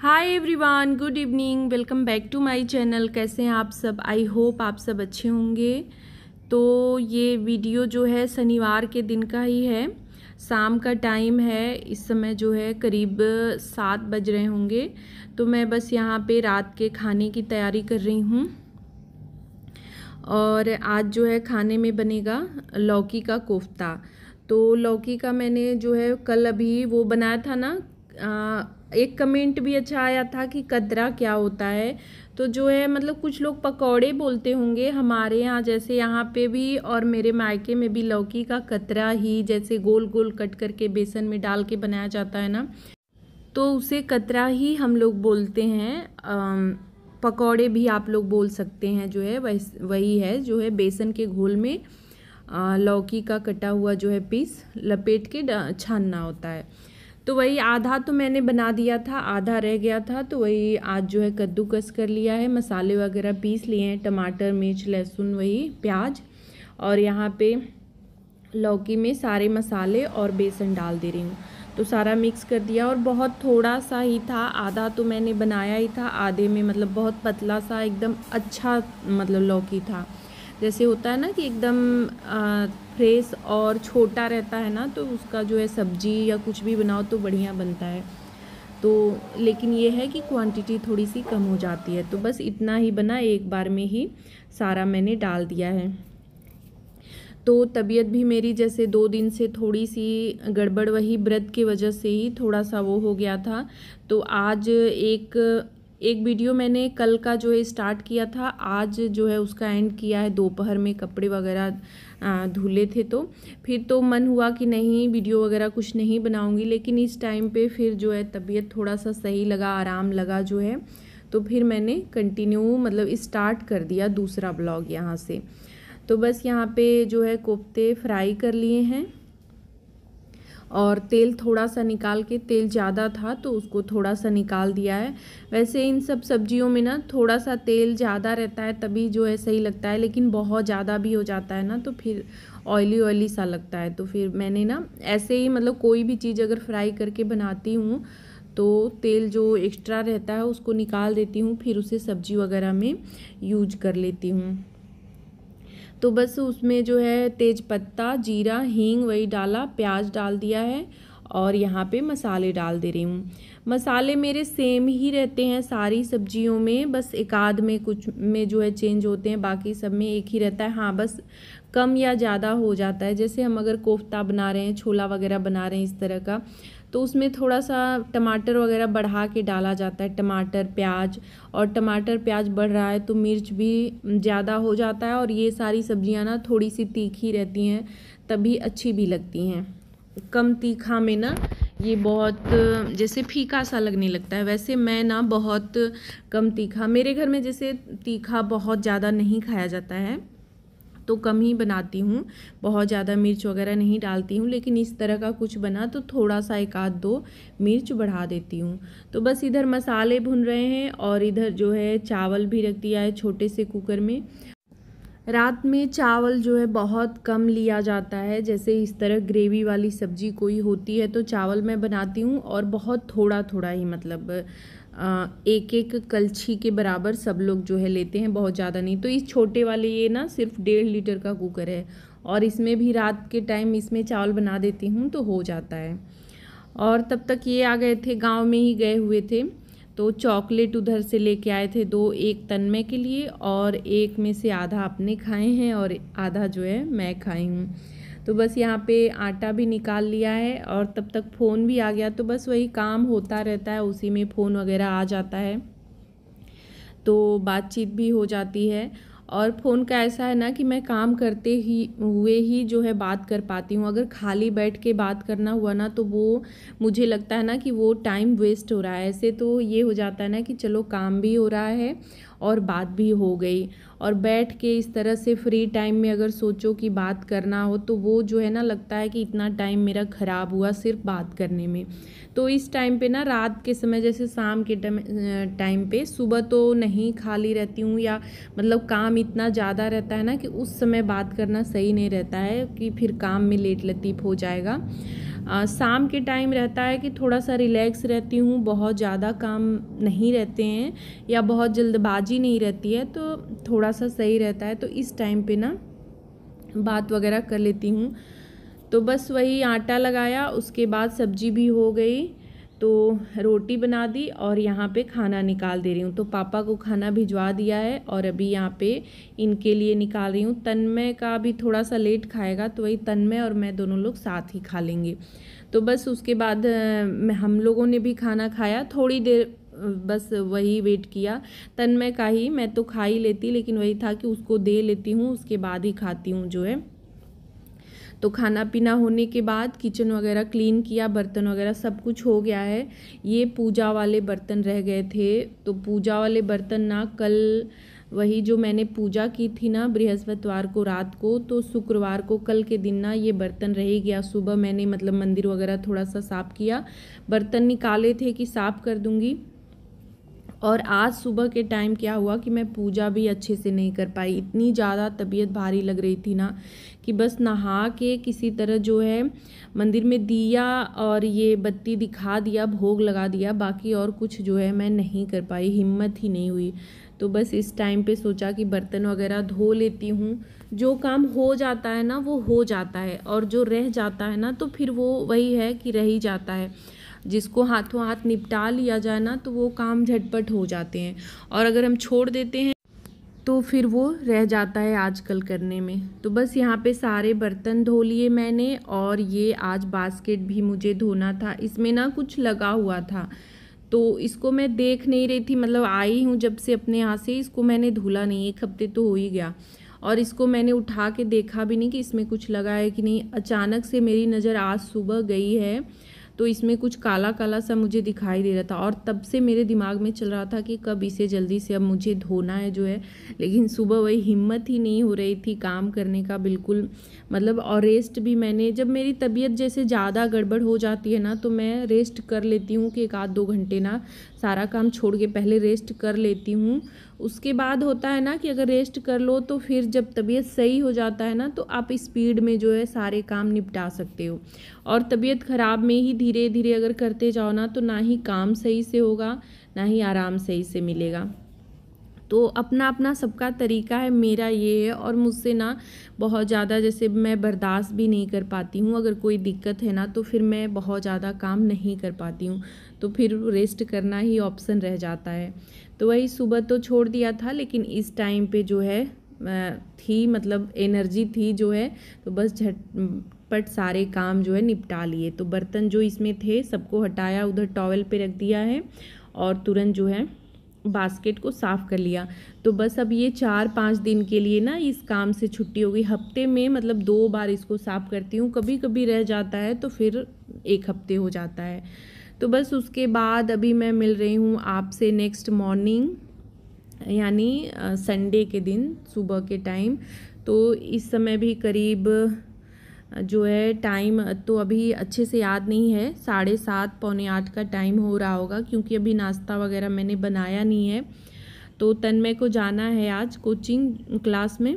hi everyone good evening welcome back to my channel कैसे हैं आप सब आई होप आप सब अच्छे होंगे तो ये वीडियो जो है शनिवार के दिन का ही है शाम का टाइम है इस समय जो है करीब सात बज रहे होंगे तो मैं बस यहाँ पे रात के खाने की तैयारी कर रही हूँ और आज जो है खाने में बनेगा लौकी का कोफ्ता तो लौकी का मैंने जो है कल अभी वो बनाया था ना एक कमेंट भी अच्छा आया था कि कदरा क्या होता है तो जो है मतलब कुछ लोग पकौड़े बोलते होंगे हमारे यहाँ जैसे यहाँ पे भी और मेरे मायके में भी लौकी का कतरा ही जैसे गोल गोल कट करके बेसन में डाल के बनाया जाता है ना तो उसे कतरा ही हम लोग बोलते हैं पकौड़े भी आप लोग बोल सकते हैं जो है वही है जो है बेसन के घोल में लौकी का कटा हुआ जो है पीस लपेट के छानना होता है तो वही आधा तो मैंने बना दिया था आधा रह गया था तो वही आज जो है कद्दूकस कर लिया है मसाले वगैरह पीस लिए हैं टमाटर मिर्च लहसुन वही प्याज और यहाँ पे लौकी में सारे मसाले और बेसन डाल दे रही हूँ तो सारा मिक्स कर दिया और बहुत थोड़ा सा ही था आधा तो मैंने बनाया ही था आधे में मतलब बहुत पतला सा एकदम अच्छा मतलब लौकी था जैसे होता है ना कि एकदम फ्रेश और छोटा रहता है ना तो उसका जो है सब्जी या कुछ भी बनाओ तो बढ़िया बनता है तो लेकिन ये है कि क्वांटिटी थोड़ी सी कम हो जाती है तो बस इतना ही बना एक बार में ही सारा मैंने डाल दिया है तो तबीयत भी मेरी जैसे दो दिन से थोड़ी सी गड़बड़ वही व्रत की वजह से ही थोड़ा सा वो हो गया था तो आज एक एक वीडियो मैंने कल का जो है स्टार्ट किया था आज जो है उसका एंड किया है दोपहर में कपड़े वगैरह धुले थे तो फिर तो मन हुआ कि नहीं वीडियो वगैरह कुछ नहीं बनाऊंगी लेकिन इस टाइम पे फिर जो है तबीयत थोड़ा सा सही लगा आराम लगा जो है तो फिर मैंने कंटिन्यू मतलब स्टार्ट कर दिया दूसरा ब्लॉग यहाँ से तो बस यहाँ पर जो है कोफ्ते फ्राई कर लिए हैं और तेल थोड़ा सा निकाल के तेल ज़्यादा था तो उसको थोड़ा सा निकाल दिया है वैसे इन सब सब्जियों में ना थोड़ा सा तेल ज़्यादा रहता है तभी जो है सही लगता है लेकिन बहुत ज़्यादा भी हो जाता है ना तो फिर ऑयली ऑयली सा लगता है तो फिर मैंने ना ऐसे ही मतलब कोई भी चीज़ अगर फ्राई करके बनाती हूँ तो तेल जो एक्स्ट्रा रहता है उसको निकाल देती हूँ फिर उसे सब्जी वगैरह में यूज कर लेती हूँ तो बस उसमें जो है तेज पत्ता जीरा हींग वही डाला प्याज डाल दिया है और यहाँ पे मसाले डाल दे रही हूँ मसाले मेरे सेम ही रहते हैं सारी सब्जियों में बस एक आध में कुछ में जो है चेंज होते हैं बाकी सब में एक ही रहता है हाँ बस कम या ज़्यादा हो जाता है जैसे हम अगर कोफ्ता बना रहे हैं छोला वगैरह बना रहे हैं इस तरह का तो उसमें थोड़ा सा टमाटर वगैरह बढ़ा के डाला जाता है टमाटर प्याज और टमाटर प्याज बढ़ रहा है तो मिर्च भी ज़्यादा हो जाता है और ये सारी सब्ज़ियाँ ना थोड़ी सी तीखी रहती हैं तभी अच्छी भी लगती हैं कम तीखा में ना ये बहुत जैसे फीका सा लगने लगता है वैसे मैं ना बहुत कम तीखा मेरे घर में जैसे तीखा बहुत ज़्यादा नहीं खाया जाता है तो कम ही बनाती हूँ बहुत ज़्यादा मिर्च वगैरह नहीं डालती हूँ लेकिन इस तरह का कुछ बना तो थोड़ा सा एक आध दो मिर्च बढ़ा देती हूँ तो बस इधर मसाले भुन रहे हैं और इधर जो है चावल भी रख दिया है छोटे से कुकर में रात में चावल जो है बहुत कम लिया जाता है जैसे इस तरह ग्रेवी वाली सब्जी कोई होती है तो चावल मैं बनाती हूँ और बहुत थोड़ा थोड़ा ही मतलब एक एक कलछी के बराबर सब लोग जो है लेते हैं बहुत ज़्यादा नहीं तो इस छोटे वाले ये ना सिर्फ डेढ़ लीटर का कुकर है और इसमें भी रात के टाइम इसमें चावल बना देती हूँ तो हो जाता है और तब तक ये आ गए थे गांव में ही गए हुए थे तो चॉकलेट उधर से लेके आए थे दो एक तनमे के लिए और एक में से आधा अपने खाए हैं और आधा जो है मैं खाई हूँ तो बस यहाँ पे आटा भी निकाल लिया है और तब तक फ़ोन भी आ गया तो बस वही काम होता रहता है उसी में फ़ोन वगैरह आ जाता है तो बातचीत भी हो जाती है और फ़ोन का ऐसा है ना कि मैं काम करते ही हुए ही जो है बात कर पाती हूँ अगर खाली बैठ के बात करना हुआ ना तो वो मुझे लगता है ना कि वो टाइम वेस्ट हो रहा है ऐसे तो ये हो जाता है ना कि चलो काम भी हो रहा है और बात भी हो गई और बैठ के इस तरह से फ्री टाइम में अगर सोचो कि बात करना हो तो वो जो है ना लगता है कि इतना टाइम मेरा ख़राब हुआ सिर्फ बात करने में तो इस टाइम पे ना रात के समय जैसे शाम के टाइम पे सुबह तो नहीं खाली रहती हूँ या मतलब काम इतना ज़्यादा रहता है ना कि उस समय बात करना सही नहीं रहता है कि फिर काम में लेट लतीफ़ हो जाएगा शाम के टाइम रहता है कि थोड़ा सा रिलैक्स रहती हूँ बहुत ज़्यादा काम नहीं रहते हैं या बहुत जल्दबाजी नहीं रहती है तो थोड़ा सा सही रहता है तो इस टाइम पे ना बात वगैरह कर लेती हूँ तो बस वही आटा लगाया उसके बाद सब्जी भी हो गई तो रोटी बना दी और यहाँ पे खाना निकाल दे रही हूँ तो पापा को खाना भिजवा दिया है और अभी यहाँ पे इनके लिए निकाल रही हूँ तन्मय का भी थोड़ा सा लेट खाएगा तो वही तन्मय और मैं दोनों लोग साथ ही खा लेंगे तो बस उसके बाद हम लोगों ने भी खाना खाया थोड़ी देर बस वही वेट किया तन्मय का ही मैं तो खा ही लेती लेकिन वही था कि उसको दे लेती हूँ उसके बाद ही खाती हूँ जो है तो खाना पीना होने के बाद किचन वगैरह क्लीन किया बर्तन वगैरह सब कुछ हो गया है ये पूजा वाले बर्तन रह गए थे तो पूजा वाले बर्तन ना कल वही जो मैंने पूजा की थी ना बृहस्पतिवार को रात को तो शुक्रवार को कल के दिन ना ये बर्तन रह गया सुबह मैंने मतलब मंदिर वगैरह थोड़ा सा साफ़ किया बर्तन निकाले थे कि साफ़ कर दूँगी और आज सुबह के टाइम क्या हुआ कि मैं पूजा भी अच्छे से नहीं कर पाई इतनी ज़्यादा तबीयत भारी लग रही थी ना कि बस नहा के किसी तरह जो है मंदिर में दिया और ये बत्ती दिखा दिया भोग लगा दिया बाकी और कुछ जो है मैं नहीं कर पाई हिम्मत ही नहीं हुई तो बस इस टाइम पे सोचा कि बर्तन वगैरह धो लेती हूँ जो काम हो जाता है ना वो हो जाता है और जो रह जाता है ना तो फिर वो वही है कि रह ही जाता है जिसको हाथों हाथ निपटा लिया जाए ना तो वो काम झटपट हो जाते हैं और अगर हम छोड़ देते हैं तो फिर वो रह जाता है आजकल करने में तो बस यहाँ पे सारे बर्तन धो लिए मैंने और ये आज बास्केट भी मुझे धोना था इसमें ना कुछ लगा हुआ था तो इसको मैं देख नहीं रही थी मतलब आई हूँ जब से अपने यहाँ से इसको मैंने धुला नहीं एक हफ्ते तो हो ही गया और इसको मैंने उठा के देखा भी नहीं कि इसमें कुछ लगा है कि नहीं अचानक से मेरी नज़र आज सुबह गई है तो इसमें कुछ काला काला सा मुझे दिखाई दे रहा था और तब से मेरे दिमाग में चल रहा था कि कब इसे जल्दी से अब मुझे धोना है जो है लेकिन सुबह वही हिम्मत ही नहीं हो रही थी काम करने का बिल्कुल मतलब और रेस्ट भी मैंने जब मेरी तबीयत जैसे ज़्यादा गड़बड़ हो जाती है ना तो मैं रेस्ट कर लेती हूँ कि एक आध दो घंटे ना सारा काम छोड़ के पहले रेस्ट कर लेती हूँ उसके बाद होता है ना कि अगर रेस्ट कर लो तो फिर जब तबीयत सही हो जाता है ना तो आप स्पीड में जो है सारे काम निपटा सकते हो और तबीयत ख़राब में ही धीरे धीरे अगर करते जाओ ना तो ना ही काम सही से होगा ना ही आराम सही से मिलेगा तो अपना अपना सबका तरीका है मेरा ये है और मुझसे ना बहुत ज़्यादा जैसे मैं बर्दाश्त भी नहीं कर पाती हूँ अगर कोई दिक्कत है ना तो फिर मैं बहुत ज़्यादा काम नहीं कर पाती हूँ तो फिर रेस्ट करना ही ऑप्शन रह जाता है तो वही सुबह तो छोड़ दिया था लेकिन इस टाइम पे जो है थी मतलब एनर्जी थी जो है तो बस झट पट सारे काम जो है निपटा लिए तो बर्तन जो इसमें थे सबको हटाया उधर टॉवल पे रख दिया है और तुरंत जो है बास्केट को साफ़ कर लिया तो बस अब ये चार पाँच दिन के लिए ना इस काम से छुट्टी हो गई हफ्ते में मतलब दो बार इसको साफ़ करती हूँ कभी कभी रह जाता है तो फिर एक हफ्ते हो जाता है तो बस उसके बाद अभी मैं मिल रही हूँ आपसे नेक्स्ट मॉर्निंग यानी संडे के दिन सुबह के टाइम तो इस समय भी करीब जो है टाइम तो अभी अच्छे से याद नहीं है साढ़े सात पौने आठ का टाइम हो रहा होगा क्योंकि अभी नाश्ता वगैरह मैंने बनाया नहीं है तो तन्मय को जाना है आज कोचिंग क्लास में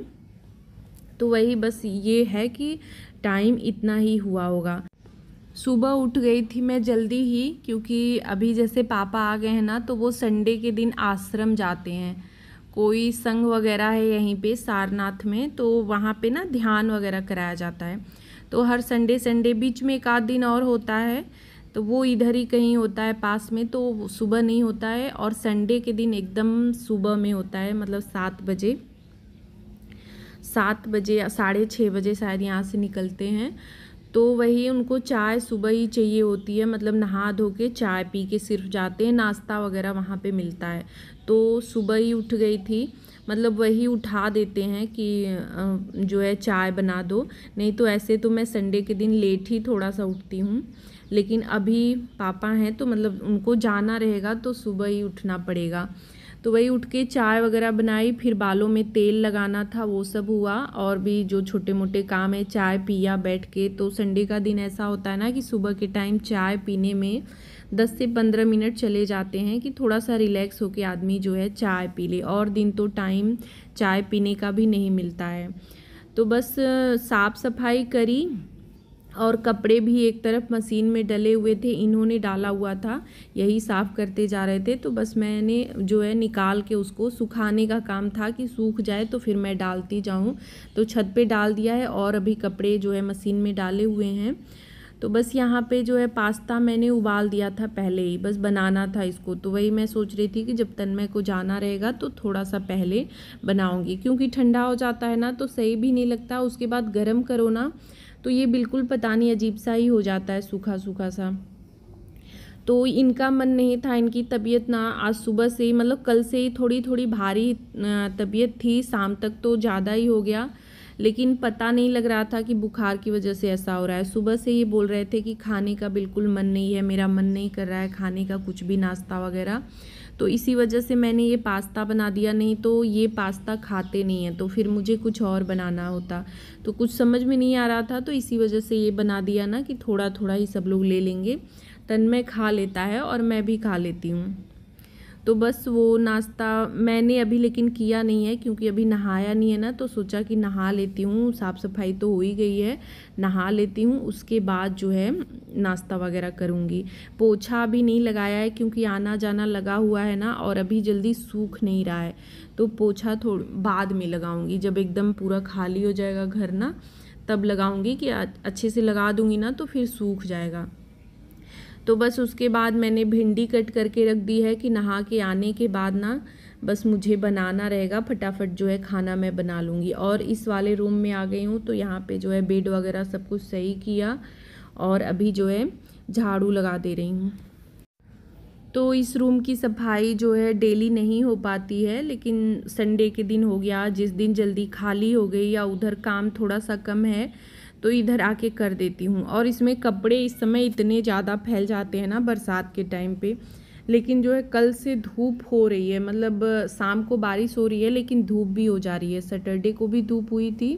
तो वही बस ये है कि टाइम इतना ही हुआ होगा सुबह उठ गई थी मैं जल्दी ही क्योंकि अभी जैसे पापा आ गए हैं ना तो वो संडे के दिन आश्रम जाते हैं कोई संघ वगैरह है यहीं पे सारनाथ में तो वहाँ पे ना ध्यान वगैरह कराया जाता है तो हर संडे संडे बीच में एक आध दिन और होता है तो वो इधर ही कहीं होता है पास में तो सुबह नहीं होता है और संडे के दिन एकदम सुबह में होता है मतलब सात बजे सात बजे या साढ़े छः बजे शायद यहाँ से निकलते हैं तो वही उनको चाय सुबह ही चाहिए होती है मतलब नहा धो के चाय पी के सिर्फ जाते हैं नाश्ता वगैरह वहाँ पे मिलता है तो सुबह ही उठ गई थी मतलब वही उठा देते हैं कि जो है चाय बना दो नहीं तो ऐसे तो मैं संडे के दिन लेट ही थोड़ा सा उठती हूँ लेकिन अभी पापा हैं तो मतलब उनको जाना रहेगा तो सुबह ही उठना पड़ेगा तो वही उठ के चाय वगैरह बनाई फिर बालों में तेल लगाना था वो सब हुआ और भी जो छोटे मोटे काम है चाय पिया बैठ के तो संडे का दिन ऐसा होता है ना कि सुबह के टाइम चाय पीने में 10 से 15 मिनट चले जाते हैं कि थोड़ा सा रिलैक्स होकर आदमी जो है चाय पी ले और दिन तो टाइम चाय पीने का भी नहीं मिलता है तो बस साफ़ सफाई करी और कपड़े भी एक तरफ मशीन में डले हुए थे इन्होंने डाला हुआ था यही साफ़ करते जा रहे थे तो बस मैंने जो है निकाल के उसको सुखाने का काम था कि सूख जाए तो फिर मैं डालती जाऊँ तो छत पे डाल दिया है और अभी कपड़े जो है मशीन में डाले हुए हैं तो बस यहाँ पे जो है पास्ता मैंने उबाल दिया था पहले ही बस बनाना था इसको तो वही मैं सोच रही थी कि जब तन्मय को जाना रहेगा तो थोड़ा सा पहले बनाऊँगी क्योंकि ठंडा हो जाता है ना तो सही भी नहीं लगता उसके बाद गर्म करो ना तो ये बिल्कुल पता नहीं अजीब सा ही हो जाता है सूखा सूखा सा तो इनका मन नहीं था इनकी तबीयत ना आज सुबह से ही मतलब कल से ही थोड़ी थोड़ी भारी तबीयत थी शाम तक तो ज़्यादा ही हो गया लेकिन पता नहीं लग रहा था कि बुखार की वजह से ऐसा हो रहा है सुबह से ये बोल रहे थे कि खाने का बिल्कुल मन नहीं है मेरा मन नहीं कर रहा है खाने का कुछ भी नाश्ता वगैरह तो इसी वजह से मैंने ये पास्ता बना दिया नहीं तो ये पास्ता खाते नहीं हैं तो फिर मुझे कुछ और बनाना होता तो कुछ समझ में नहीं आ रहा था तो इसी वजह से ये बना दिया ना कि थोड़ा थोड़ा ही सब लोग ले लेंगे तन में खा लेता है और मैं भी खा लेती हूँ तो बस वो नाश्ता मैंने अभी लेकिन किया नहीं है क्योंकि अभी नहाया नहीं है ना तो सोचा कि नहा लेती हूँ साफ़ सफाई तो हो ही गई है नहा लेती हूँ उसके बाद जो है नाश्ता वगैरह करूँगी पोछा अभी नहीं लगाया है क्योंकि आना जाना लगा हुआ है ना और अभी जल्दी सूख नहीं रहा है तो पोछा थोड़ा बाद में लगाऊँगी जब एकदम पूरा खाली हो जाएगा घर ना तब लगाऊँगी कि अच्छे से लगा दूँगी ना तो फिर सूख जाएगा तो बस उसके बाद मैंने भिंडी कट करके रख दी है कि नहा के आने के बाद ना बस मुझे बनाना रहेगा फटाफट जो है खाना मैं बना लूँगी और इस वाले रूम में आ गई हूँ तो यहाँ पे जो है बेड वगैरह सब कुछ सही किया और अभी जो है झाड़ू लगा दे रही हूँ तो इस रूम की सफाई जो है डेली नहीं हो पाती है लेकिन संडे के दिन हो गया जिस दिन जल्दी खाली हो गई या उधर काम थोड़ा सा कम है तो इधर आके कर देती हूँ और इसमें कपड़े इस समय इतने ज़्यादा फैल जाते हैं ना बरसात के टाइम पे लेकिन जो है कल से धूप हो रही है मतलब शाम को बारिश हो रही है लेकिन धूप भी हो जा रही है सैटरडे को भी धूप हुई थी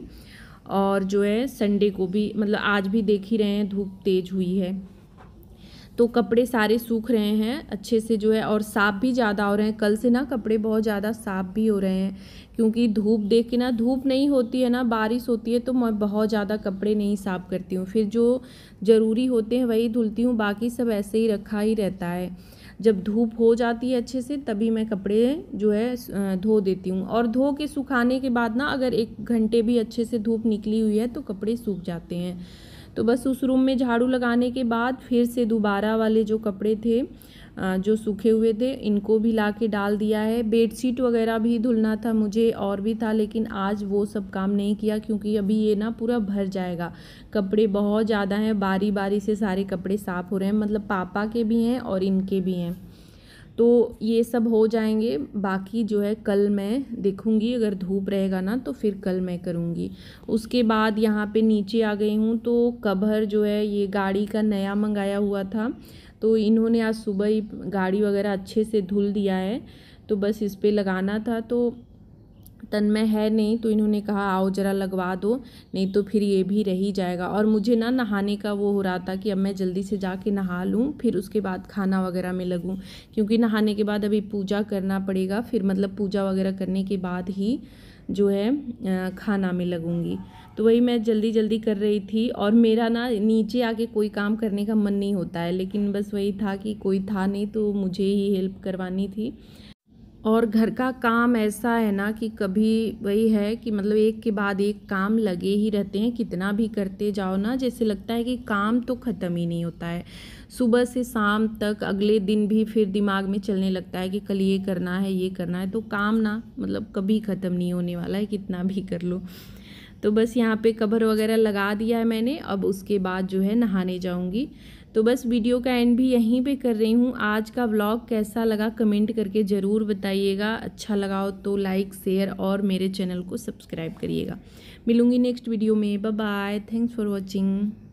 और जो है संडे को भी मतलब आज भी देख ही रहे हैं धूप तेज़ हुई है तो कपड़े सारे सूख रहे हैं अच्छे से जो है और साफ भी ज़्यादा हो रहे हैं कल से ना कपड़े बहुत ज़्यादा साफ भी हो रहे हैं क्योंकि धूप देख के ना धूप नहीं होती है ना बारिश होती है तो मैं बहुत ज़्यादा कपड़े नहीं साफ़ करती हूँ फिर जो ज़रूरी होते हैं वही धुलती हूँ बाकी सब ऐसे ही रखा ही रहता है जब धूप हो जाती है अच्छे से तभी मैं कपड़े जो है धो देती हूँ और धो के सुखाने के बाद ना अगर एक घंटे भी अच्छे से धूप निकली हुई है तो कपड़े सूख जाते हैं तो बस उस रूम में झाड़ू लगाने के बाद फिर से दोबारा वाले जो कपड़े थे जो सूखे हुए थे इनको भी ला के डाल दिया है बेडशीट वगैरह भी धुलना था मुझे और भी था लेकिन आज वो सब काम नहीं किया क्योंकि अभी ये ना पूरा भर जाएगा कपड़े बहुत ज़्यादा हैं बारी बारी से सारे कपड़े साफ़ हो रहे हैं मतलब पापा के भी हैं और इनके भी हैं तो ये सब हो जाएंगे बाकी जो है कल मैं देखूँगी अगर धूप रहेगा ना तो फिर कल मैं करूँगी उसके बाद यहाँ पे नीचे आ गई हूँ तो कभर जो है ये गाड़ी का नया मंगाया हुआ था तो इन्होंने आज सुबह ही गाड़ी वगैरह अच्छे से धुल दिया है तो बस इस पर लगाना था तो तन में है नहीं तो इन्होंने कहा आओ ज़रा लगवा दो नहीं तो फिर ये भी रह ही जाएगा और मुझे ना नहाने का वो हो रहा था कि अब मैं जल्दी से जाके नहा लूँ फिर उसके बाद खाना वगैरह में लगूँ क्योंकि नहाने के बाद अभी पूजा करना पड़ेगा फिर मतलब पूजा वगैरह करने के बाद ही जो है खाना में लगूँगी तो वही मैं जल्दी जल्दी कर रही थी और मेरा ना नीचे आके कोई काम करने का मन नहीं होता है लेकिन बस वही था कि कोई था नहीं तो मुझे ही हेल्प करवानी थी और घर का काम ऐसा है ना कि कभी वही है कि मतलब एक के बाद एक काम लगे ही रहते हैं कितना भी करते जाओ ना जैसे लगता है कि काम तो ख़त्म ही नहीं होता है सुबह से शाम तक अगले दिन भी फिर दिमाग में चलने लगता है कि कल ये करना है ये करना है तो काम ना मतलब कभी ख़त्म नहीं होने वाला है कितना भी कर लो तो बस यहाँ पे कवर वगैरह लगा दिया है मैंने अब उसके बाद जो है नहाने जाऊँगी तो बस वीडियो का एंड भी यहीं पे कर रही हूँ आज का व्लॉग कैसा लगा कमेंट करके ज़रूर बताइएगा अच्छा लगा हो तो लाइक शेयर और मेरे चैनल को सब्सक्राइब करिएगा मिलूँगी नेक्स्ट वीडियो में bye bye thanks for watching